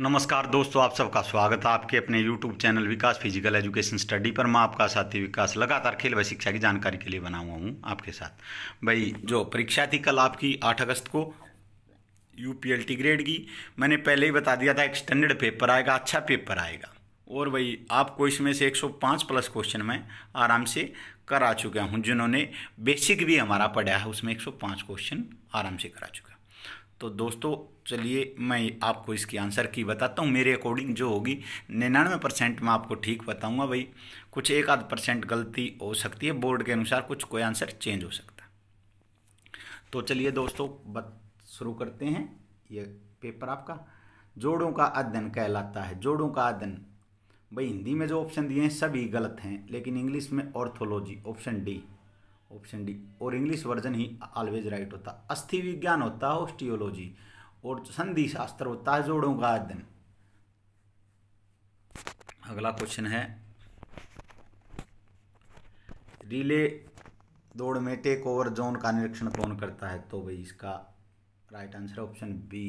नमस्कार दोस्तों आप सबका स्वागत है आपके अपने YouTube channel Vikas physical education study पर मैं आपका साथी विकास लगातार खेल व शिक्षा की जानकारी के लिए बना हुआ हूँ आपके साथ भाई जो परीक्षा थी कल आपकी 8 अगस्त को यू पी ग्रेड की मैंने पहले ही बता दिया था एक स्टैंडर्ड पेपर आएगा अच्छा पेपर आएगा और भाई आपको इसमें से 105 प्लस क्वेश्चन मैं आराम से करा चुका हूँ जिन्होंने बेसिक भी हमारा पढ़ा है उसमें एक क्वेश्चन आराम से करा चुका तो दोस्तों चलिए मैं आपको इसकी आंसर की बताता हूँ मेरे अकॉर्डिंग जो होगी निन्यानवे परसेंट मैं आपको ठीक बताऊँगा भाई कुछ एक आध परसेंट गलती हो सकती है बोर्ड के अनुसार कुछ कोई आंसर चेंज हो सकता तो चलिए दोस्तों बत शुरू करते हैं ये पेपर आपका जोड़ों का अध्ययन कहलाता है जोड़ों का अध्ययन भाई हिंदी में जो ऑप्शन दिए हैं सभी गलत हैं लेकिन इंग्लिश में orthology option D option D और इंग्लिश वर्जन ही ऑलवेज राइट होता अस्थि विज्ञान होता है ऑस्टियोलॉजी और संधि शास्त्र होता है जोड़ों का अध्ययन अगला क्वेश्चन है रिले दौड़ में टेक ओवर जोन का निरीक्षण कौन करता है तो भाई इसका right answer option B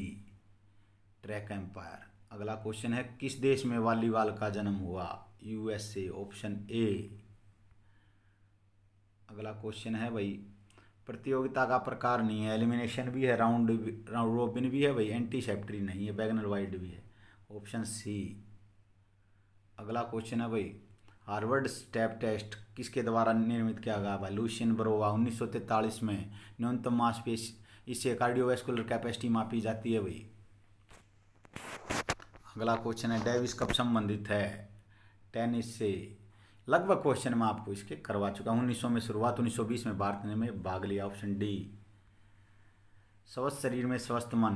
track umpire अगला क्वेश्चन है किस देश में वॉलीबॉल का जन्म हुआ यूएसए ऑप्शन ए अगला क्वेश्चन है भाई प्रतियोगिता का प्रकार नहीं है एलिमिनेशन भी है राउंड राउंड रोबिन भी है भाई एंटी सेप्टरी नहीं है बैगनर वाइड भी है ऑप्शन सी अगला क्वेश्चन है भाई हार्वर्ड स्टेप टेस्ट किसके द्वारा निर्मित किया गया भाई लूशियन बरोवा उन्नीस में न्यूनतम मांसपेश इससे कार्डियोवेस्कुलर कैपेसिटी मापी जाती है भाई अगला क्वेश्चन है डेविस कब संबंधित है टेनिस से लगभग क्वेश्चन मैं आपको इसके करवा चुका हूँ उन्नीस में शुरुआत 1920 में भारत ने में भाग लिया ऑप्शन डी स्वस्थ शरीर में स्वस्थ मन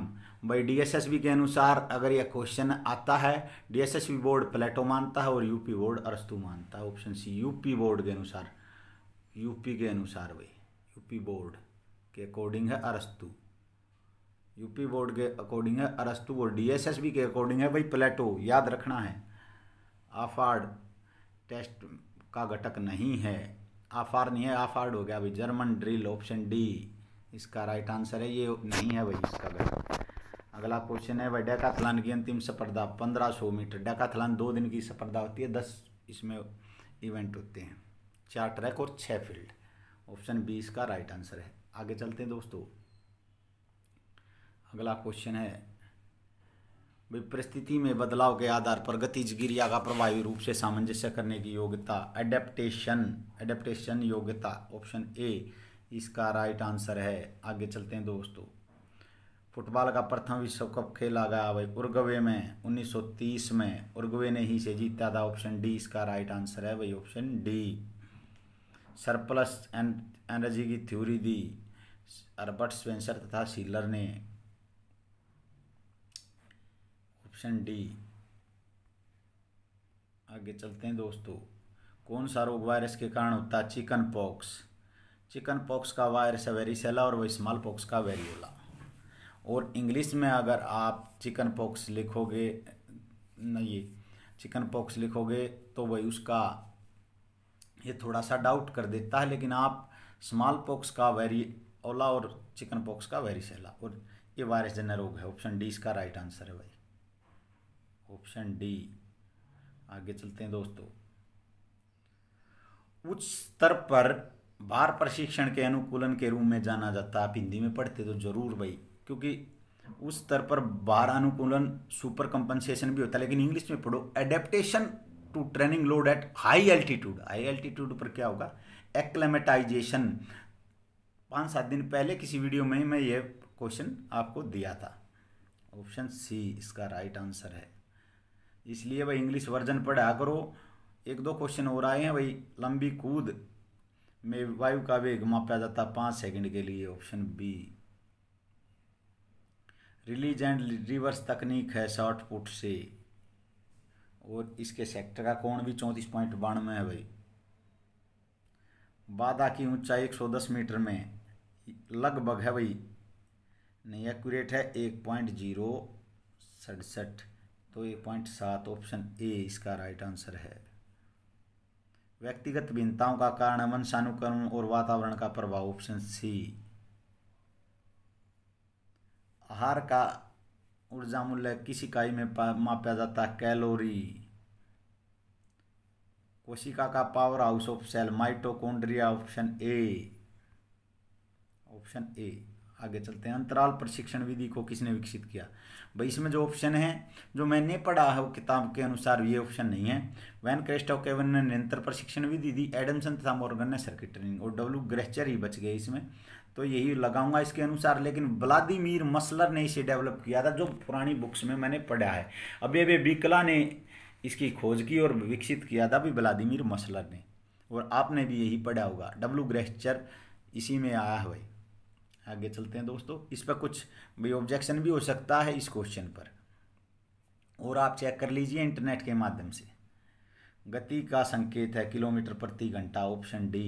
भाई डीएसएसबी के अनुसार अगर यह क्वेश्चन आता है डीएसएसबी बोर्ड प्लेटो मानता है और यूपी बोर्ड अरस्तु मानता है ऑप्शन सी यूपी बोर्ड के अनुसार यूपी के अनुसार भाई यूपी बोर्ड के अकॉर्डिंग है अरस्तु यूपी बोर्ड के अकॉर्डिंग है अरस्तु और डीएसएसबी के अकॉर्डिंग है भाई प्लेटो याद रखना है आफाड़ टेस्ट का घटक नहीं है आफार नहीं है आफार्ड हो गया अभी जर्मन ड्रिल ऑप्शन डी इसका राइट आंसर है ये नहीं है भाई इसका घटक अगला क्वेश्चन है भाई डेकाथलान की अंतिम स्पर्धा पंद्रह सौ मीटर डेकाथलान दो दिन की स्पर्धा होती है दस इसमें इवेंट होते हैं चार ट्रैक और छः फील्ड ऑप्शन बी इसका राइट आंसर है आगे चलते हैं दोस्तों अगला क्वेश्चन है परिस्थिति में बदलाव के आधार पर गतिज गिरिया का प्रभावी रूप से सामंजस्य करने की योग्यता एडेप्टेशन एडेप्टेशन योग्यता ऑप्शन ए इसका राइट आंसर है आगे चलते हैं दोस्तों फुटबॉल का प्रथम विश्व कप खेला गया भाई उर्गवे में 1930 में उर्गवे ने ही से जीता था ऑप्शन डी इसका राइट आंसर है भाई ऑप्शन डी सरप्लस एनर्जी की थ्योरी दी अर्बर्ट स्पेंसर तथा सीलर ने ऑप्शन डी आगे चलते हैं दोस्तों कौन सा रोग वायरस के कारण होता है चिकन पॉक्स चिकन पॉक्स का वायरस है वेरीसेला और वह स्मॉल पॉक्स का वेरियोला और इंग्लिश में अगर आप चिकन पॉक्स लिखोगे नहीं चिकन पॉक्स लिखोगे तो वही उसका ये थोड़ा सा डाउट कर देता है लेकिन आप स्मॉल पॉक्स का ओला और चिकन पॉक्स का वेरिसेला और ये वायरस जन्य रोग है ऑप्शन डी इसका राइट आंसर है भाई ऑप्शन डी आगे चलते हैं दोस्तों उच्च स्तर पर बार प्रशिक्षण के अनुकूलन के रूप में जाना जाता आप हिंदी में पढ़ते तो जरूर भाई क्योंकि उस स्तर पर बार अनुकूलन सुपर कंपनसेशन भी होता है लेकिन इंग्लिश में पढ़ो adaptation to training load at high altitude high altitude पर क्या होगा एक्लेमेटाइजेशन पाँच सात दिन पहले किसी वीडियो में मैं ये क्वेश्चन आपको दिया था ऑप्शन सी इसका राइट आंसर है इसलिए भाई इंग्लिश वर्जन पढ़ा करो एक दो क्वेश्चन और आए हैं भाई लंबी कूद में वायु का वेग मापा जाता पाँच सेकंड के लिए option B release and reverse तकनीक है शॉर्ट पुट से और इसके सेक्टर का कोण भी चौंतीस पॉइंट बानवे है भाई बाधा की ऊंचाई 110 मीटर में लगभग है भाई नहीं एक्यूरेट है एक पॉइंट जीरो सड़सठ तो एक पॉइंट सात ऑप्शन ए इसका राइट आंसर है व्यक्तिगत भिन्नताओं का कारण वंशानुकरण और वातावरण का प्रभाव ऑप्शन सी आहार का ऊर्जा मूल्य किस इकाई में मापा जाता है कैलोरी कोशिका का power house of cell mitochondria option A option A आगे चलते हैं अंतराल प्रशिक्षण विधि को किसने विकसित किया भाई इसमें जो ऑप्शन है जो मैंने पढ़ा है वो किताब के अनुसार ये ऑप्शन नहीं है वैन ऑफ केवन ने निरंतर प्रशिक्षण विधि दी एडमसन तथा मॉर्गन ने सर्किट ट्रेनिंग और डब्ल्यू ग्रेचर ही बच गए इसमें तो यही लगाऊंगा इसके अनुसार लेकिन व्लादिमिर मसलर ने इसे डेवलप किया था जो पुरानी बुक्स में मैंने पढ़ा है अभी अभी बिकला ने इसकी खोज की और विकसित किया था भी व्लादिमिर मसलर ने और आपने भी यही पढ़ा होगा डब्ल्यू ग्रेस्चर इसी में आया है भाई आगे चलते हैं दोस्तों इस पर कुछ भी ऑब्जेक्शन भी हो सकता है इस क्वेश्चन पर और आप चेक कर लीजिए इंटरनेट के माध्यम से गति का संकेत है किलोमीटर प्रति घंटा option D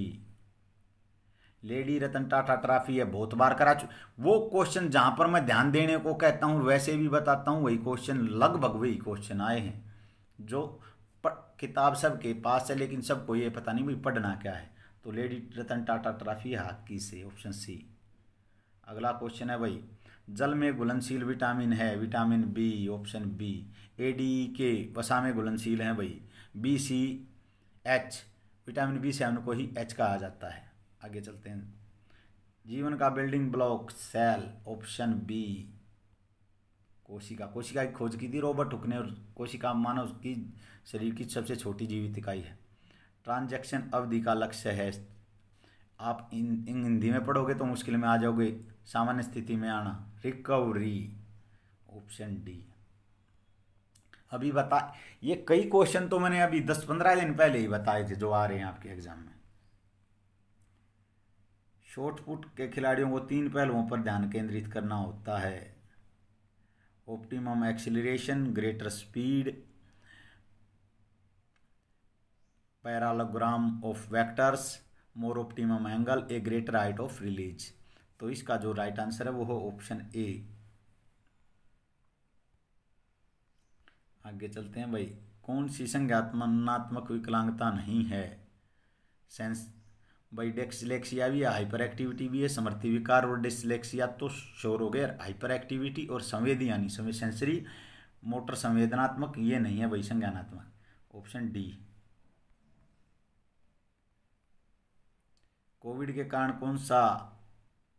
lady Ratan Tata trophy है बहुत बार करा चु वो क्वेश्चन जहाँ पर मैं ध्यान देने को कहता हूँ वैसे भी बताता हूँ वही क्वेश्चन लगभग वही क्वेश्चन आए हैं जो किताब सबके पास है लेकिन सबको ये पता नहीं भाई पढ़ना क्या है तो lady Ratan Tata trophy hockey से ऑप्शन सी अगला क्वेश्चन है भाई जल में घुलनशील विटामिन है vitamin B option B A D K वसा में घुलनशील है भाई B C H vitamin B seven को ही एच कहा जाता है आगे चलते हैं जीवन का building block cell option B कोशिका कोशिका की खोज की थी रोबर्ट हुक ने और कोशिका मानव की शरीर की सबसे छोटी जीवित इकाई है ट्रांजैक्शन अवधि का लक्ष्य है आप इन हिंदी में पढ़ोगे तो मुश्किल में आ जाओगे सामान्य स्थिति में आना रिकवरी ऑप्शन डी अभी बता ये कई क्वेश्चन तो मैंने अभी दस पंद्रह दिन पहले ही बताए थे जो आ रहे हैं आपके एग्जाम में शॉर्टपुट के खिलाड़ियों को तीन पहलुओं पर ध्यान केंद्रित करना होता है optimum acceleration greater speed parallelogram of vectors more optimum angle a greater height of release तो इसका जो राइट आंसर है वो है ऑप्शन ए आगे चलते हैं भाई कौन सी संज्ञात्मनात्मक विकलांगता नहीं है सेंस भाई डेक्सलेक्सिया भी है हाइपर एक्टिविटी भी है समर्थी विकार और डिसलेक्सिया तो शोर हो गया हाइपर एक्टिविटी और संवेदी यानी संवे सेंसरी मोटर संवेदनात्मक ये नहीं है भाई संज्ञानात्मक ऑप्शन डी कोविड के कारण कौन सा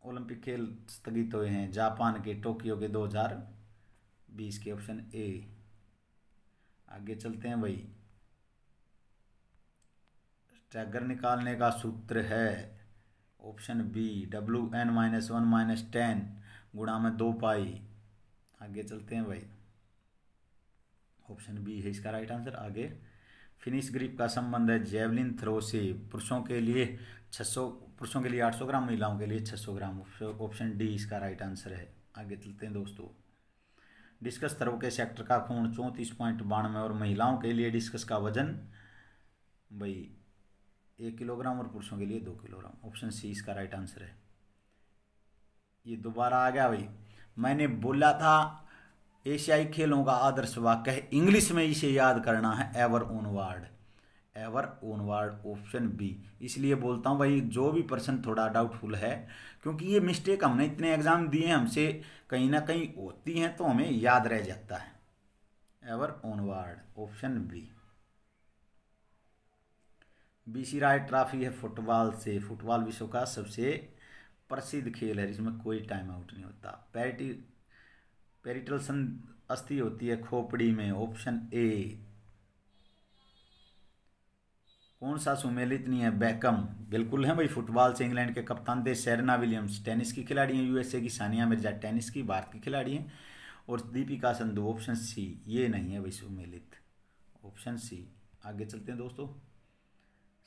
ओलंपिक खेल स्थगित हुए हैं जापान के टोक्यो के 2020 के ऑप्शन ए आगे चलते हैं भाई स्टैगर निकालने का सूत्र है option B W N minus one minus ten गुणा में दो पाई आगे चलते हैं भाई ऑप्शन बी है इसका राइट आंसर आगे फिनिश ग्रिप का संबंध है जेवलिन थ्रो से पुरुषों के लिए 600 पुरुषों के लिए 800 ग्राम महिलाओं के लिए 600 ग्राम ऑप्शन डी इसका राइट आंसर है आगे चलते हैं दोस्तों डिस्कस थ्रो के सेक्टर का खून चौंतीस पॉइंट बानवे और महिलाओं के लिए डिस्कस का वजन भाई एक किलोग्राम और पुरुषों के लिए दो किलोग्राम ऑप्शन सी इसका राइट आंसर है ये दोबारा आ गया भाई मैंने बोला था एशियाई खेलों का आदर्श वाक्य है इंग्लिश में इसे याद करना है ever onward ever onward option B इसलिए बोलता हूँ भाई जो भी पर्सन थोड़ा डाउटफुल है क्योंकि ये मिस्टेक हमने इतने एग्जाम दिए हैं हमसे कहीं ना कहीं होती हैं तो हमें याद रह जाता है ever onward option B B C Roy trophy है फुटबॉल से फुटबॉल विश्व का सबसे प्रसिद्ध खेल है जिसमें कोई टाइम आउट नहीं होता पैरिटी पेरिटल संध अस्थि होती है खोपड़ी में ऑप्शन ए कौन सा सुमेलित नहीं है बैकम बिल्कुल है भाई फुटबॉल से इंग्लैंड के कप्तान थे सेरना विलियम्स टेनिस की खिलाड़ी हैं यूएसए की सानिया मिर्जा टेनिस की भारत की खिलाड़ी हैं और दीपिका संधु ऑप्शन सी ये नहीं है भाई सुमेलित ऑप्शन सी आगे चलते हैं दोस्तों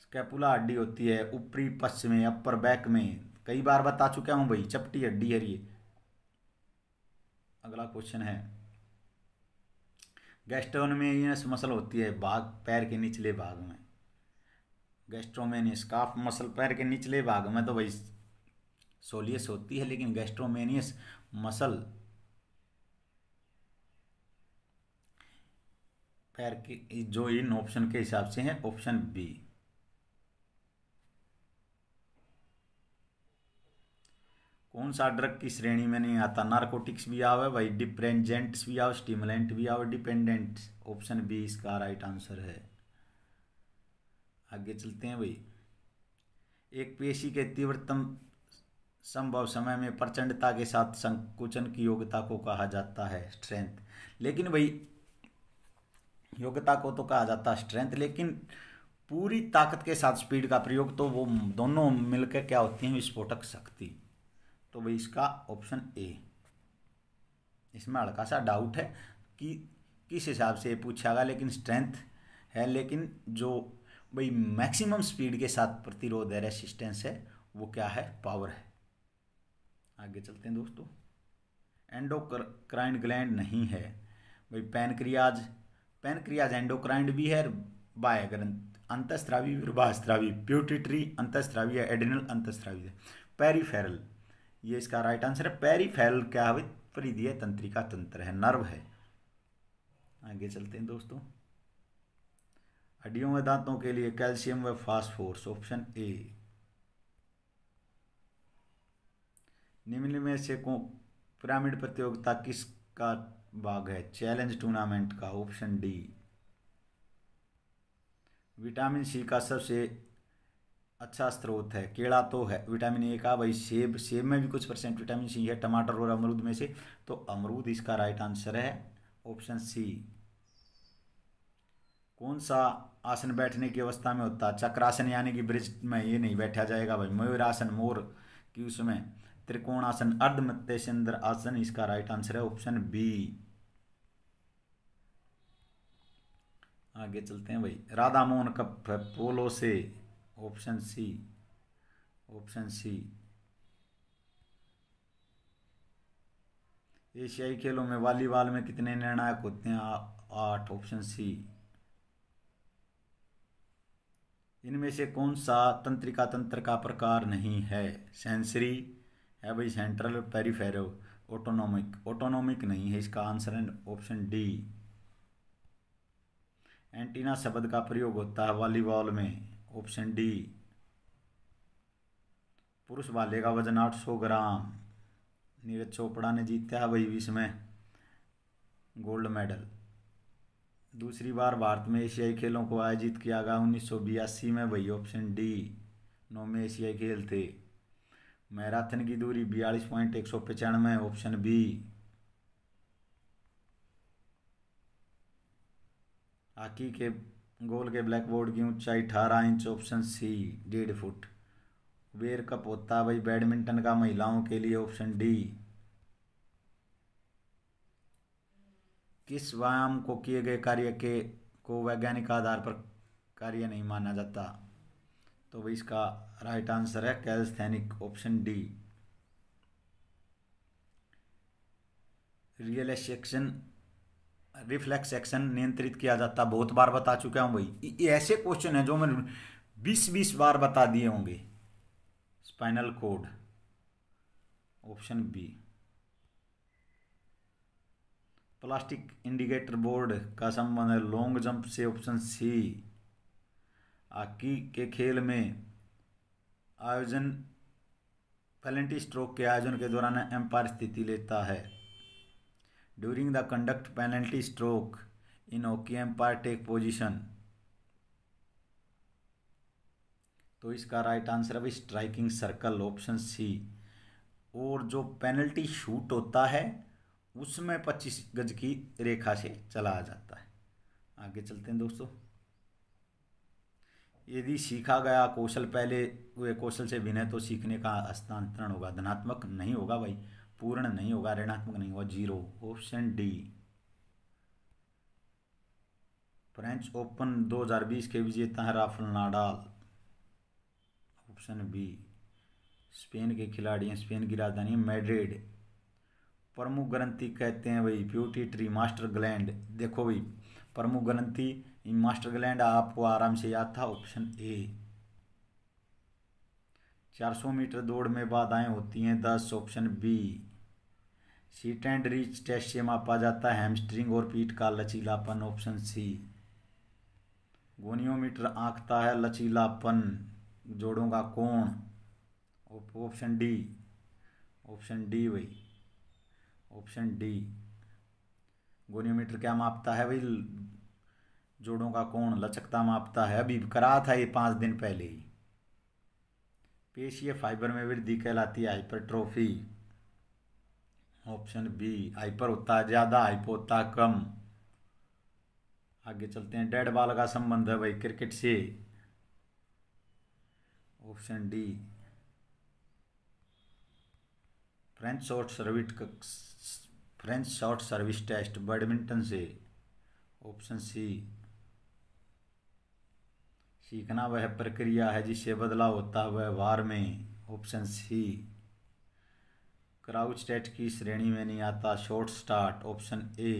स्कैपुला हड्डी होती है ऊपरी पश्चिमी अपर बैक में कई बार बता चुका हूँ भाई चपटी हड्डी है ये अगला क्वेश्चन है गैस्ट्रोमेनियस मसल होती है भाग पैर के निचले भाग में गैस्ट्रोमेनियस काफ मसल पैर के निचले भाग में तो भाई सोलियस होती है लेकिन गैस्ट्रोमेनियस मसल पैर के जो इन ऑप्शन के हिसाब से है ऑप्शन बी कौन सा ड्रग की श्रेणी में नहीं आता नारकोटिक्स भी आवे भाई डिप्रेंजेंट्स भी आवे स्टिमुलेंट भी आवे डिपेंडेंट ऑप्शन बी इसका राइट आंसर है आगे चलते हैं भाई एक पेशी के तीव्रतम संभव समय में प्रचंडता के साथ संकुचन की योग्यता को कहा जाता है स्ट्रेंथ लेकिन भाई योग्यता को तो कहा जाता है स्ट्रेंथ लेकिन पूरी ताकत के साथ स्पीड का प्रयोग तो वो दोनों मिलकर क्या होती हैं विस्फोटक शक्ति तो भाई इसका ऑप्शन ए इसमें हड़का सा डाउट है कि किस हिसाब से पूछा गया लेकिन स्ट्रेंथ है लेकिन जो भाई मैक्सिमम स्पीड के साथ प्रतिरोध है रेसिस्टेंस है वो क्या है पावर है आगे चलते हैं दोस्तों एंडोक्राइन ग्लैंड नहीं है भाई पैनक्रियाज पैनक्रियाज एंडोक्राइंड भी है बाय ग्रंथ अंतस्त्रावी विभास्त्रावी प्यूटिट्री अंतस्त्रावी है एडिनल अंतस्त्रावी है पेरीफेरल ये इसका राइट आंसर है पेरीफेरल क्या है परिधीय तंत्रिका तंत्र है नर्व है आगे चलते हैं दोस्तों हड्डियों व दांतों के लिए कैल्शियम व फास्फोरस ऑप्शन ए निम्न में से को पिरामिड प्रतियोगिता किसका भाग है चैलेंज टूर्नामेंट का ऑप्शन डी विटामिन सी का सबसे अच्छा स्रोत है केड़ा तो है विटामिन ए का भाई सेब सेब में भी कुछ परसेंट विटामिन सी है टमाटर और अमरूद में से तो अमरूद इसका राइट आंसर है ऑप्शन सी कौन सा आसन बैठने की अवस्था में होता है चक्रासन यानी कि ब्रिज में ये नहीं बैठा जाएगा भाई मयूरासन मोर की उसमें त्रिकोणासन अर्धमत्येन्द्र आसन इसका राइट आंसर है ऑप्शन बी आगे चलते हैं भाई राधा मोहन कप पोलो से ऑप्शन सी ऑप्शन सी एशियाई खेलों में वॉलीबॉल में कितने निर्णायक होते हैं आठ ऑप्शन सी इनमें से कौन सा तंत्रिका तंत्र का प्रकार नहीं है सेंसरी है भाई सेंट्रल पेरीफेरो ऑटोनॉमिक ऑटोनॉमिक नहीं है इसका आंसर है ऑप्शन डी एंटीना शब्द का प्रयोग होता है वॉलीबॉल में ऑप्शन डी पुरुष वाले का वजन 800 ग्राम नीरज चोपड़ा ने जीता है विश्व में गोल्ड मेडल दूसरी बार भारत में एशियाई खेलों को आयोजित किया गया उन्नीस में वही ऑप्शन डी नौ में एशियाई खेल थे मैराथन की दूरी बयालीस पॉइंट एक सौ पचानवे ऑप्शन बी हॉकी के गोल के ब्लैक बोर्ड की ऊंचाई अठारह इंच ऑप्शन सी डेढ़ फुट वेयर कप होता भाई बैडमिंटन का महिलाओं के लिए ऑप्शन डी किस व्यायाम को किए गए कार्य के को वैज्ञानिक आधार पर कार्य नहीं माना जाता तो भाई इसका राइट आंसर है calisthenic option D real action reflex action नियंत्रित किया जाता है बहुत बार बता चुका हूँ भाई ये ऐसे क्वेश्चन है जो मैंने बीस बीस बार बता दिए होंगे spinal cord option B plastic indicator board का संबंध है लॉन्ग जंप से ऑप्शन सी हॉकी के खेल में आयोजन फैलेंटी स्ट्रोक के आयोजन के दौरान एम्पायर स्थिति लेता है during the conduct penalty stroke in hockey umpire take position तो इसका राइट आंसर अभी स्ट्राइकिंग सर्कल ऑप्शन सी और जो पेनल्टी शूट होता है उसमें 25 गज की रेखा से चला आ जाता है आगे चलते हैं दोस्तों यदि सीखा गया कौशल पहले हुए कौशल से बिना तो सीखने का हस्तांतरण होगा धनात्मक नहीं होगा भाई पूर्ण नहीं होगा ऋणात्मक नहीं होगा zero option D French open 2020 के विजेता है Rafael Nadal option B Spain के खिलाड़ी हैं स्पेन की राजधानी मैड्रिड प्रमुख ग्रंथि कहते हैं भाई ट्री मास्टर ग्लैंड देखो भाई प्रमुख ग्रंथि मास्टर ग्लैंड आपको आराम से याद था ऑप्शन ए 400 मीटर दौड़ में बाधाएं होती हैं दस option B sit and reach test से मापा जाता है हेमस्ट्रिंग और पीठ का लचीलापन ऑप्शन सी गोनियोमीटर आंकता है लचीलापन जोड़ों का कोण ऑप्शन डी ऑप्शन डी भाई ऑप्शन डी गोनियोमीटर क्या मापता है भाई जोड़ों का कोण लचकता मापता है अभी करा था ये पाँच दिन पहले ही पेशीय फाइबर में वृद्धि कहलाती है ट्रॉफी ऑप्शन बी होता है ज़्यादा होता है कम आगे चलते हैं डेड बॉल का संबंध है भाई क्रिकेट से option D French short service French short service test badminton से ऑप्शन सी सीखना वह प्रक्रिया है जिससे बदलाव होता है व्यवहार में ऑप्शन सी क्राउच टेट की श्रेणी में नहीं आता शॉर्ट स्टार्ट ऑप्शन ए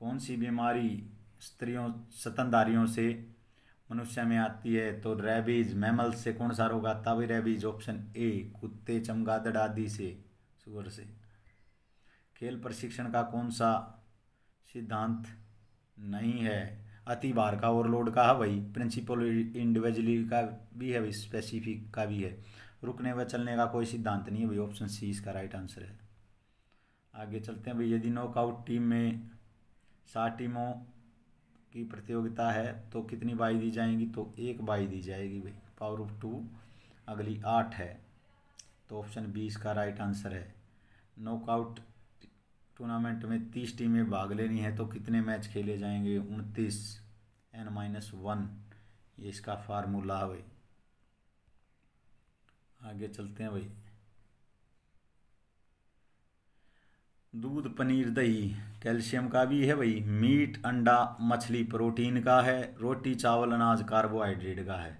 कौन सी बीमारी स्त्रियों स्तनधारियों से मनुष्य में आती है तो रेबीज मैमल से कौन सा रोग आता भी रेबीज ऑप्शन ए कुत्ते चमगादड़ आदि से सुअर से खेल प्रशिक्षण का कौन सा सिद्धांत नहीं है अति भार का ओवरलोड का है भाई प्रिंसिपल इंडिविजुअली का भी है स्पेसिफिक का भी है रुकने व चलने का कोई सिद्धांत नहीं है भाई ऑप्शन सी इसका राइट आंसर है आगे चलते हैं भाई यदि नॉकआउट टीम में सात टीमों की प्रतियोगिता है तो कितनी बाई दी जाएंगी तो एक बाई दी जाएगी भाई पावर ऑफ टू अगली आठ है तो ऑप्शन बी इसका राइट आंसर है नॉकआउट टूर्नामेंट में तीस टीमें भाग लेनी है तो कितने मैच खेले जाएंगे उनतीस एन माइनस वन ये इसका फार्मूला है भाई आगे चलते हैं भाई दूध पनीर दही कैल्शियम का भी है भाई मीट अंडा मछली प्रोटीन का है रोटी चावल अनाज कार्बोहाइड्रेट का है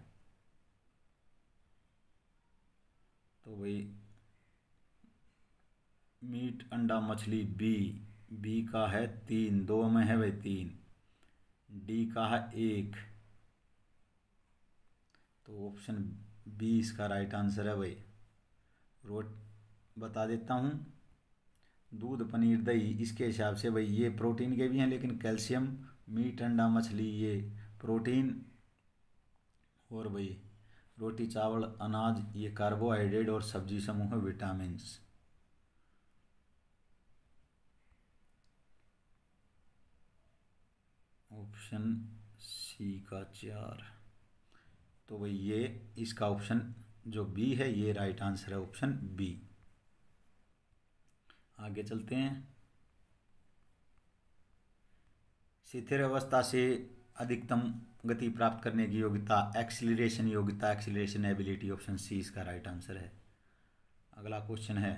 तो भाई मीट अंडा मछली बी बी का है तीन दो में है भाई तीन डी का है एक तो ऑप्शन बी इसका राइट आंसर है भाई रोट बता देता हूँ दूध पनीर दही इसके हिसाब से भाई ये प्रोटीन के भी हैं लेकिन कैल्शियम मीट अंडा मछली ये प्रोटीन और भाई रोटी चावल अनाज ये कार्बोहाइड्रेट और सब्जी समूह विटामिन ऑप्शन सी का चार तो भाई ये इसका ऑप्शन जो बी है ये राइट आंसर है ऑप्शन बी आगे चलते हैं शिथिर अवस्था से अधिकतम गति प्राप्त करने की योग्यता एक्सिलेशन योग्यता एक्सिलेशन एबिलिटी ऑप्शन सी इसका राइट आंसर है अगला क्वेश्चन है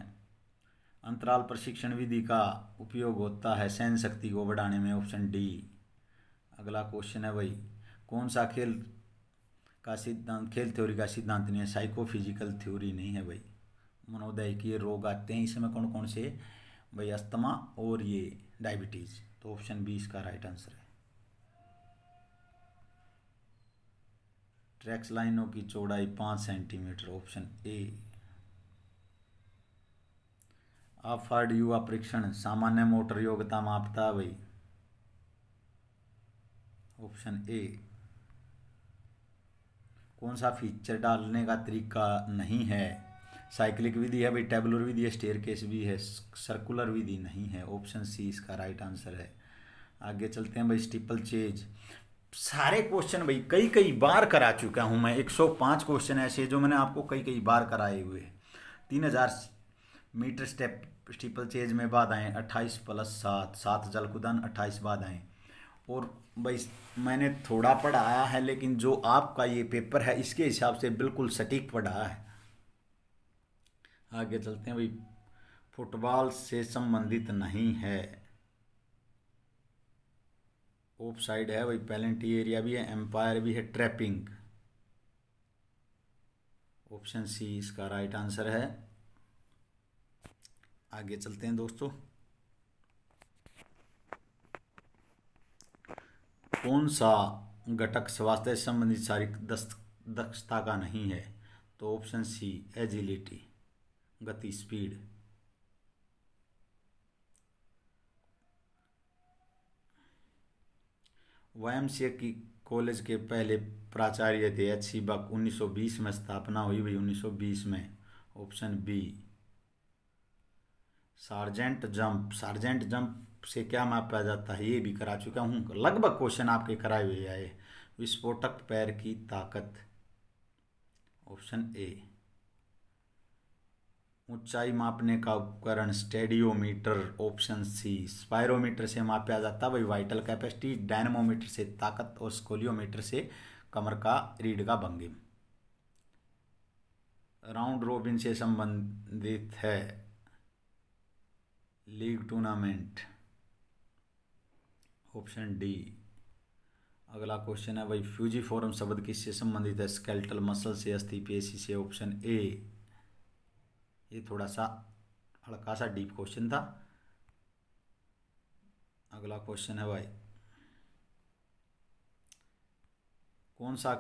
अंतराल प्रशिक्षण विधि का उपयोग होता है सहन शक्ति को बढ़ाने में ऑप्शन डी अगला क्वेश्चन है भाई कौन सा खेल का सिद्धांत खेल थ्योरी का सिद्धांत नहीं है साइकोफिजिकल थ्योरी नहीं है भाई मनोदय के रोग आते हैं इसमें कौन कौन से भाई अस्थमा और ये डायबिटीज़ तो ऑप्शन बी इसका राइट आंसर है ट्रैक्स लाइनों की चौड़ाई पाँच सेंटीमीटर ऑप्शन ए आफर्ड युवा परीक्षण सामान्य मोटर योग्यता मापता भाई ऑप्शन ए कौन सा फीचर डालने का तरीका नहीं है साइक्लिक विधि है भाई टेबलर विधि है स्टेयर केस भी है सर्कुलर विधि नहीं है ऑप्शन सी इसका राइट आंसर है आगे चलते हैं भाई स्टिपल चेज सारे क्वेश्चन भाई कई कई बार करा चुका हूँ मैं 105 क्वेश्चन ऐसे जो मैंने आपको कई कई बार कराए हुए तीन हजार मीटर स्टेप स्टीपल चेज में बाद आए अट्ठाईस प्लस सात सात जल कुदन अट्ठाईस बाद आए और भाई मैंने थोड़ा पढ़ाया है लेकिन जो आपका ये पेपर है इसके हिसाब से बिल्कुल सटीक पढ़ाया है आगे चलते हैं भाई फुटबॉल से संबंधित नहीं है ऑफ साइड है भाई पैलेंटी एरिया भी है एम्पायर भी है ट्रैपिंग ऑप्शन सी इसका राइट आंसर है आगे चलते हैं दोस्तों कौन सा घटक स्वास्थ्य संबंधित शारीरिक दक्षता का नहीं है तो ऑप्शन सी एजिलिटी गति स्पीड वायमसीए की कॉलेज के पहले प्राचार्य थे एच सी बक उन्नीस में स्थापना हुई हुई 1920 में option B sergeant jump sergeant jump से क्या मापा जाता है ये भी करा चुका हूँ लगभग क्वेश्चन आपके कराए हुए आए विस्फोटक पैर की ताकत ऑप्शन ए ऊंचाई मापने का उपकरण स्टेडियोमीटर ऑप्शन सी स्पायरोमीटर से मापा जाता है वही वाइटल कैपेसिटी डायनमोमीटर से ताकत और स्कोलियोमीटर से कमर का रीढ़ का भंगिम राउंड रोबिन से संबंधित है लीग टूर्नामेंट ऑप्शन डी अगला क्वेश्चन है भाई फ्यूजी फॉरम शब्द किससे संबंधित है स्केल्टल मसल से अस्थि पेशी से ऑप्शन ए ये थोड़ा सा हल्का सा डीप क्वेश्चन था अगला क्वेश्चन है भाई कौन सा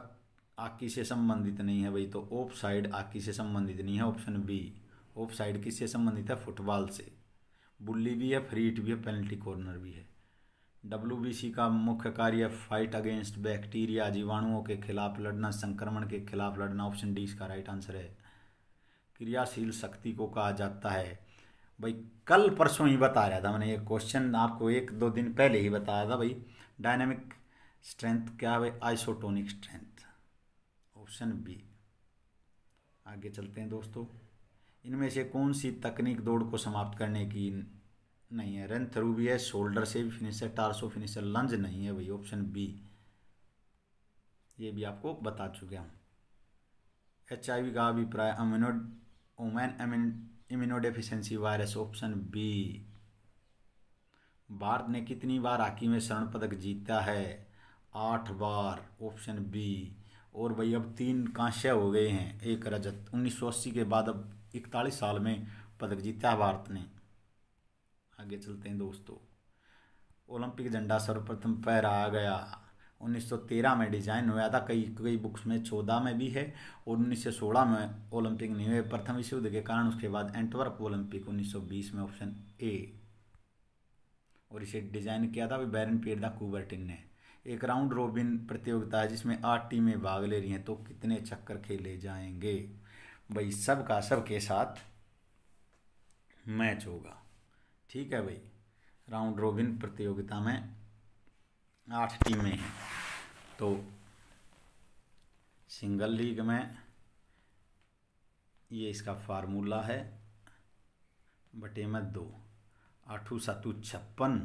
आकी से संबंधित नहीं है भाई तो ऑफ साइड आकी से संबंधित नहीं है ऑप्शन बी ऑफ साइड किससे संबंधित है फुटबॉल से बुल्ली भी है फ्रीट भी है पेनल्टी कॉर्नर भी है डब्ल्यू का मुख्य कार्य फाइट अगेंस्ट बैक्टीरिया जीवाणुओं के खिलाफ लड़ना संक्रमण के खिलाफ लड़ना ऑप्शन डी इसका राइट आंसर है क्रियाशील शक्ति को कहा जाता है भाई कल परसों ही बता रहा था मैंने ये क्वेश्चन आपको एक दो दिन पहले ही बताया था भाई डायनेमिक स्ट्रेंथ क्या है भाई आइसोटोनिक स्ट्रेंथ ऑप्शन बी आगे चलते हैं दोस्तों इनमें से कौन सी तकनीक दौड़ को समाप्त करने की नहीं है रन थ्रू भी है शोल्डर से भी फिनिश है टारसो फिनिश है लंज नहीं है भाई ऑप्शन बी ये भी आपको बता चुके हम एच आई वी का अभिप्राय अमिनो ओमैन immunodeficiency virus option B Bharat ने कितनी बार हॉकी में स्वर्ण पदक जीता है आठ बार ऑप्शन बी और भाई अब तीन कांस्य हो गए हैं एक रजत उन्नीस के बाद अब इकतालीस साल में पदक जीता है भारत ने आगे चलते हैं दोस्तों ओलंपिक झंडा सर्वप्रथम फहराया गया 1913 में डिजाइन हुआ था कई कई बुक्स में चौदह में भी है और 1916 में ओलंपिक नहीं हुए प्रथम विश्व युद्ध के कारण उसके बाद एंटवर्क ओलंपिक 1920 में ऑप्शन ए और इसे डिजाइन किया था बैरन पियरदा कुबर्टिन ने एक राउंड रोबिन प्रतियोगिता है जिसमें आठ टीमें भाग ले रही हैं तो कितने चक्कर खेले जाएंगे भाई सबका सबके साथ मैच होगा ठीक है भाई राउंड रोबिन प्रतियोगिता में आठ टीमें हैं तो सिंगल लीग में ये इसका फार्मूला है बटे में दो आठू सातू छप्पन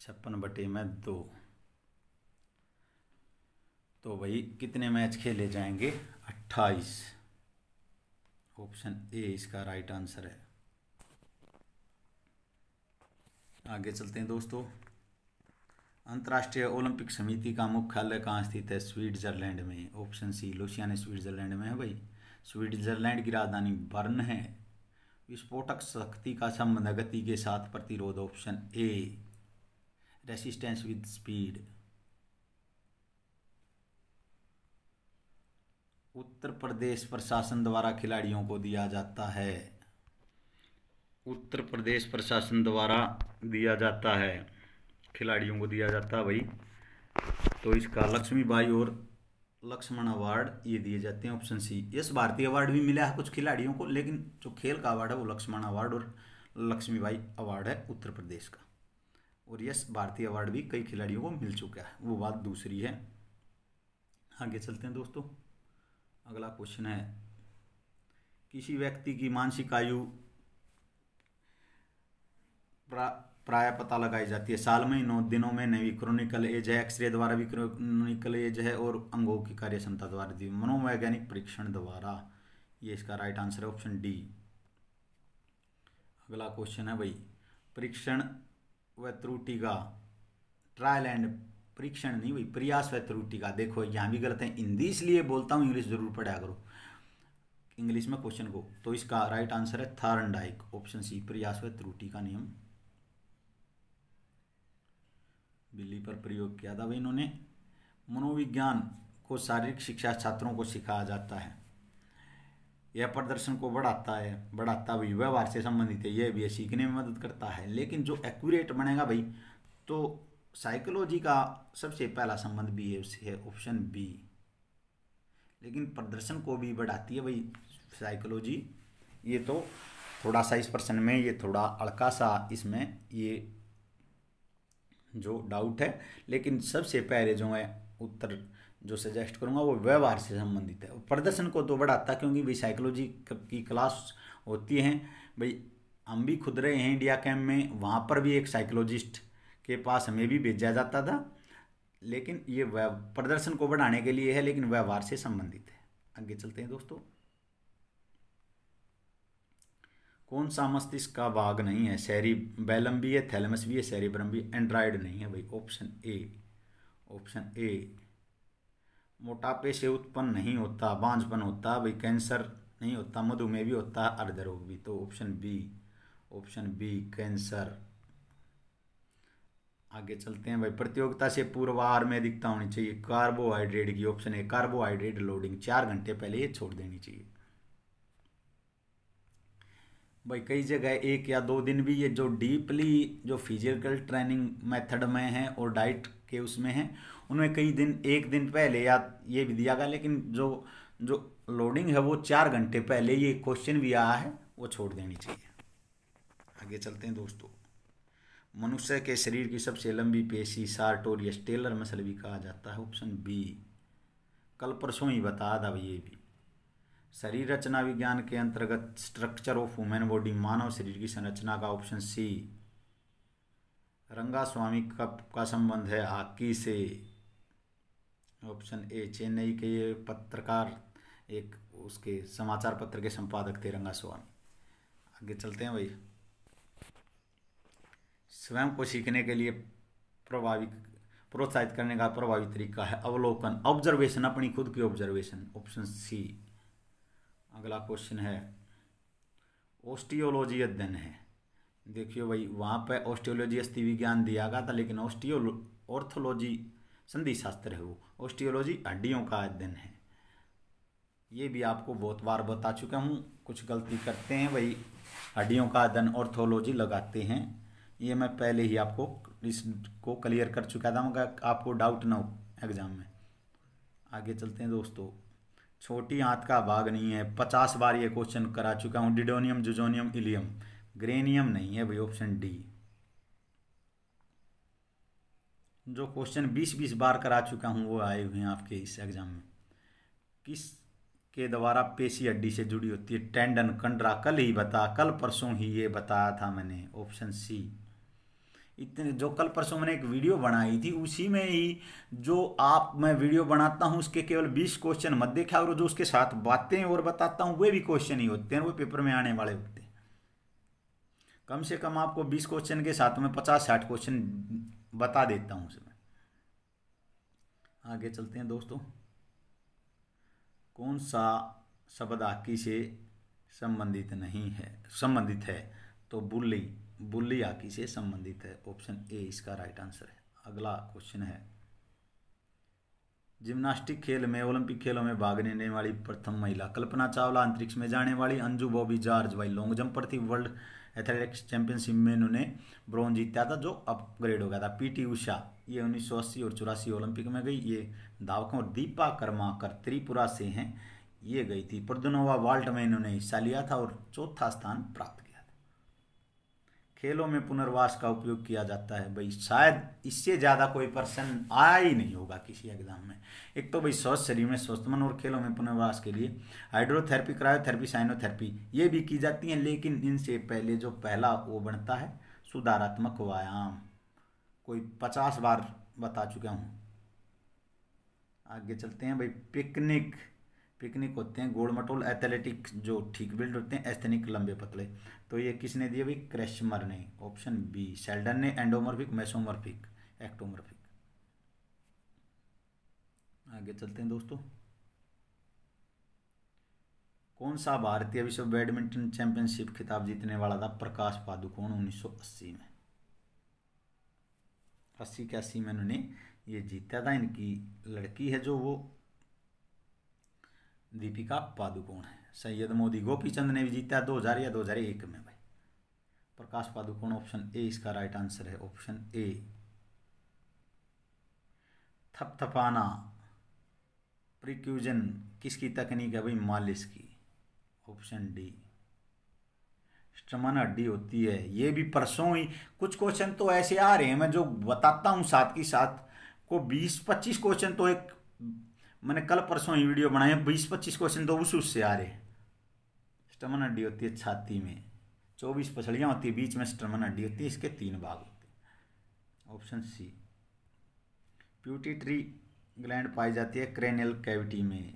छप्पन बटे में दो तो भाई कितने मैच खेले जाएंगे अट्ठाईस ऑप्शन ए इसका राइट आंसर है आगे चलते हैं दोस्तों अंतर्राष्ट्रीय ओलंपिक समिति का मुख्यालय कहाँ स्थित है स्विट्जरलैंड में ऑप्शन सी ने स्विट्जरलैंड में है भाई स्विट्जरलैंड की राजधानी बर्न है विस्फोटक शक्ति का संबंध गति के साथ प्रतिरोध option A resistance with speed Uttar Pradesh प्रशासन द्वारा खिलाड़ियों को दिया जाता है उत्तर प्रदेश प्रशासन द्वारा दिया जाता है खिलाड़ियों को दिया जाता है भाई तो इसका लक्ष्मी बाई और लक्ष्मण अवार्ड ये दिए जाते हैं ऑप्शन सी यस भारतीय अवार्ड भी मिला है कुछ खिलाड़ियों को लेकिन जो खेल का अवार्ड है वो लक्ष्मण अवार्ड और लक्ष्मी बाई अवार्ड है उत्तर प्रदेश का और यस भारतीय अवार्ड भी कई खिलाड़ियों को मिल चुका है वो बात दूसरी है आगे चलते हैं दोस्तों अगला क्वेश्चन है किसी व्यक्ति की मानसिक आयु प्राय पता लगाई जाती है साल में नौ दिनों में नवी क्रोनिकल एज है एक्सरे द्वारा भी क्रोनिकल एज है और अंगों की कार्य क्षमता द्वारा दी मनोवैज्ञानिक परीक्षण द्वारा ये इसका राइट आंसर है ऑप्शन डी अगला क्वेश्चन है भाई परीक्षण व त्रुटि का ट्रायल एंड परीक्षण नहीं भाई प्रयास व त्रुटि का देखो यहाँ भी गलत है हिंदी इसलिए बोलता हूँ इंग्लिश जरूर पढ़ा करो इंग्लिश में क्वेश्चन को तो इसका राइट आंसर है डाइक ऑप्शन सी प्रयास व त्रुटि का नियम बिल्ली पर प्रयोग किया था भाई इन्होंने मनोविज्ञान को शारीरिक शिक्षा छात्रों को सिखाया जाता है यह प्रदर्शन को बढ़ाता है बढ़ाता भी व्यवहार से संबंधित है यह भी सीखने में मदद करता है लेकिन जो एक्यूरेट बनेगा भाई तो साइकोलॉजी का सबसे पहला संबंध भी है उससे है ऑप्शन बी लेकिन प्रदर्शन को भी बढ़ाती है भाई साइकोलॉजी ये तो थोड़ा सा इस प्रश्न में ये थोड़ा अड़का सा इसमें ये जो डाउट है लेकिन सबसे पहले जो मैं उत्तर जो सजेस्ट करूँगा वो व्यवहार से संबंधित है प्रदर्शन को तो बढ़ाता क्योंकि भाई साइकोलॉजी की क्लास होती हैं भाई हम भी खुद रहे हैं इंडिया कैम्प में वहाँ पर भी एक साइकोलॉजिस्ट के पास हमें भी भेजा जाता था लेकिन ये प्रदर्शन को बढ़ाने के लिए है लेकिन व्यवहार से संबंधित है आगे चलते हैं दोस्तों कौन सा मस्तिष्क का भाग नहीं है सैरी बैलम भी है थैलमस भी है शहरी भी एंड्राइड नहीं है भाई ऑप्शन ए ऑप्शन ए मोटापे से उत्पन्न नहीं होता बांझपन होता भाई कैंसर नहीं होता मधुमेह भी होता अर्ध रोग भी तो option B option B cancer आगे चलते हैं भाई प्रतियोगिता से पूर्व आहार में अधिकता होनी चाहिए कार्बोहाइड्रेट की ऑप्शन है कार्बोहाइड्रेट लोडिंग चार घंटे पहले ये छोड़ देनी चाहिए भाई कई जगह एक या दो दिन भी ये जो डीपली जो फिजिकल ट्रेनिंग मेथड में है और डाइट के उसमें हैं उनमें कई दिन एक दिन पहले या ये भी दिया गया लेकिन जो जो लोडिंग है वो चार घंटे पहले ये क्वेश्चन भी आया है वो छोड़ देनी चाहिए आगे चलते हैं दोस्तों मनुष्य के शरीर की सबसे लंबी पेशी सार्ट और स्टेलर मसल भी कहा जाता है ऑप्शन बी कल परसों ही बता दब ये भी शरीर रचना विज्ञान के अंतर्गत स्ट्रक्चर ऑफ वुमेन बॉडी मानव शरीर की संरचना का ऑप्शन सी रंगा स्वामी का का संबंध है हॉकी से ऑप्शन ए चेन्नई के पत्रकार एक उसके समाचार पत्र के संपादक थे रंगा स्वामी आगे चलते हैं भाई स्वयं को सीखने के लिए प्रभावी प्रोत्साहित करने का प्रभावी तरीका है अवलोकन ऑब्जर्वेशन अपनी खुद की ऑब्जर्वेशन ऑप्शन सी अगला क्वेश्चन है ओस्टियोलॉजी अध्ययन है देखियो भाई वहाँ पे ऑस्टियोलॉजी अस्थि विज्ञान दिया गया था लेकिन ऑस्टियो ऑर्थोलॉजी संधि शास्त्र है वो ऑस्टियोलॉजी हड्डियों का अध्ययन है ये भी आपको बहुत बार बता चुका हूँ कुछ गलती करते हैं भाई हड्डियों का अध्ययन ऑर्थोलॉजी लगाते हैं ये मैं पहले ही आपको इसको क्लियर कर चुका था मगर आपको डाउट ना हो एग्ज़ाम में आगे चलते हैं दोस्तों छोटी आंत का भाग नहीं है पचास बार ये क्वेश्चन करा चुका हूँ डिडोनियम जुजोनियम इलियम ग्रेनियम नहीं है भाई ऑप्शन डी जो क्वेश्चन बीस बीस बार करा चुका हूँ वो आए हुए हैं आपके इस एग्जाम में किस के द्वारा पेशी हड्डी से जुड़ी होती है टेंडन कंडरा कल ही बता कल परसों ही ये बताया था मैंने ऑप्शन सी इतने जो कल परसों मैंने एक वीडियो बनाई थी उसी में ही जो आप मैं वीडियो बनाता हूँ उसके केवल 20 क्वेश्चन मत देखा करो जो उसके साथ बातें और बताता हूँ वे भी क्वेश्चन ही होते हैं वो पेपर में आने वाले होते हैं कम से कम आपको 20 क्वेश्चन के साथ में पचास साठ क्वेश्चन बता देता हूँ उसमें आगे चलते हैं दोस्तों कौन सा शब्द आकी से संबंधित नहीं है संबंधित है तो बुल्ली बुल्ली आकी से संबंधित है ऑप्शन ए इसका राइट आंसर है अगला क्वेश्चन है जिम्नास्टिक खेल में ओलंपिक खेलों में भाग लेने वाली प्रथम महिला कल्पना चावला अंतरिक्ष में जाने वाली अंजू बॉबी जॉर्ज वाई लॉन्ग जंप पर थी वर्ल्ड एथलेटिक्स चैंपियनशिप में उन्होंने ब्रॉन्ज जीता था जो अपग्रेड हो गया था पीटी उषा ये उन्नीस सौ अस्सी और चौरासी ओलंपिक में गई ये धावकों और दीपा कर्माकर त्रिपुरा से हैं ये गई थी प्रदनोवा वाल्ट में इन्होंने हिस्सा लिया था और चौथा स्थान प्राप्त खेलों में पुनर्वास का उपयोग किया जाता है भाई शायद इससे ज़्यादा कोई प्रश्न आया ही नहीं होगा किसी एग्जाम में एक तो भाई स्वस्थ शरीर में स्वस्थ मन और खेलों में पुनर्वास के लिए हाइड्रोथेरेपी क्रायोथेरेपी साइनोथेरेपी ये भी की जाती हैं लेकिन इनसे पहले जो पहला वो बनता है सुधारात्मक व्यायाम कोई पचास बार बता चुका हूँ आगे चलते हैं भाई पिकनिक पिकनिक होते हैं गोल मटोल एथलेटिक जो ठीक बिल्ड होते हैं एस्थेनिक लंबे पतले तो ये किसने दिया भाई क्रैशमर ने ऑप्शन बी सेल्डन ने एंडोमर्फिक मेसोमर्फिक एक्टोमर्फिक आगे चलते हैं दोस्तों कौन सा भारतीय विश्व बैडमिंटन चैंपियनशिप खिताब जीतने वाला था प्रकाश पादुकोण 1980 में अस्सी इक्यासी में उन्होंने ये जीता था इनकी लड़की है जो वो दीपिका पादुकोण है सैयद मोदी गोपी चंद ने भी जीता दो हजार या दो हजार एक में भाई प्रकाश पादुकोण ऑप्शन ए इसका राइट आंसर है ऑप्शन ए थपथपाना प्रिक्यूजन किसकी तकनीक है भाई मालिश की ऑप्शन डी स्टमन हड्डी होती है ये भी परसों ही कुछ क्वेश्चन तो ऐसे आ रहे हैं मैं जो बताता हूँ साथ की साथ को बीस पच्चीस क्वेश्चन तो एक मैंने कल परसों ही वीडियो बनाया बीस पच्चीस क्वेश्चन तो उस उससे आ रहे स्टमन हड्डी होती है छाती में चौबीस पछड़ियाँ होती है बीच में स्टमन हड्डी होती है इसके तीन भाग होते हैं ऑप्शन सी ट्री ग्लैंड पाई जाती है क्रेनियल कैविटी में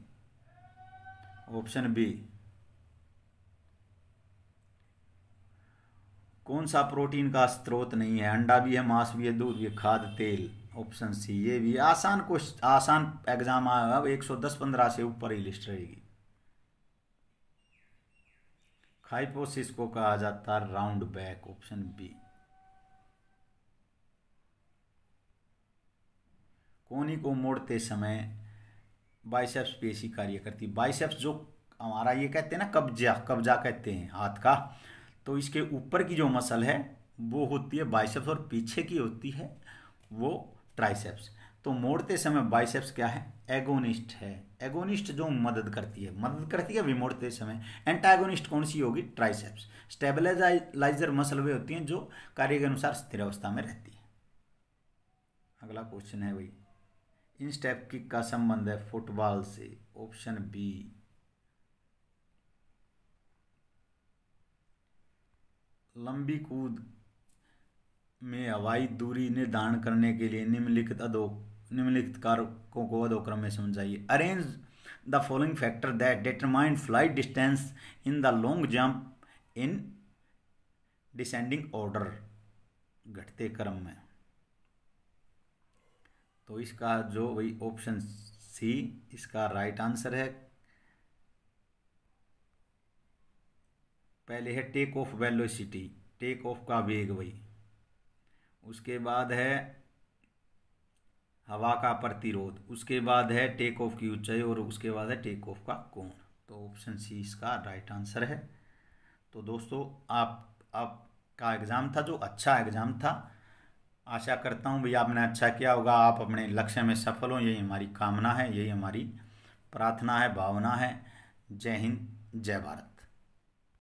ऑप्शन बी कौन सा प्रोटीन का स्रोत नहीं है अंडा भी है मांस भी है दूध भी है खाद तेल ऑप्शन सी ये भी आसान क्वेश्चन आसान एग्जाम आएगा एक सौ दस पंद्रह से ऊपर ही लिस्ट रहेगी हाइपोसिस को कहा जाता है राउंड बैक ऑप्शन बी कोनी को मोड़ते समय बाइसेप्स पेशी कार्य करती बाइसेप्स जो हमारा ये कहते हैं ना कब्जा कब्जा कहते हैं हाथ का तो इसके ऊपर की जो मसल है वो होती है बाइसेप्स और पीछे की होती है वो ट्राइसेप्स तो मोड़ते समय बाइसेप्स क्या है एगोनिस्ट है एगोनिस्ट जो मदद करती है मदद करती है विमोड़ते समय एंटागोनिस्ट कौन सी होगी ट्राइसेप्स स्टेबलाइजर मसल वे होती हैं जो कार्य के अनुसार स्थिर अवस्था में रहती है अगला क्वेश्चन है भाई इन स्टेप किक का संबंध है फुटबॉल से ऑप्शन बी लंबी कूद में हवाई दूरी निर्धारण करने के लिए निम्नलिखित अधो निम्नलिखित कारकों को अधोक्रम में समझाइए arrange the following factor that determine flight distance in the long jump in descending order घटते क्रम में तो इसका जो वही ऑप्शन सी इसका राइट आंसर है पहले है take off velocity take off का वेग वही उसके बाद है हवा का प्रतिरोध उसके बाद है टेक ऑफ की ऊंचाई और उसके बाद है टेक ऑफ का कोण तो ऑप्शन सी इसका राइट आंसर है तो दोस्तों आप आपका एग्ज़ाम था जो अच्छा एग्ज़ाम था आशा करता हूँ भैया आपने अच्छा किया होगा आप अपने लक्ष्य में सफल हों यही हमारी कामना है यही हमारी प्रार्थना है भावना है जय हिंद जय भारत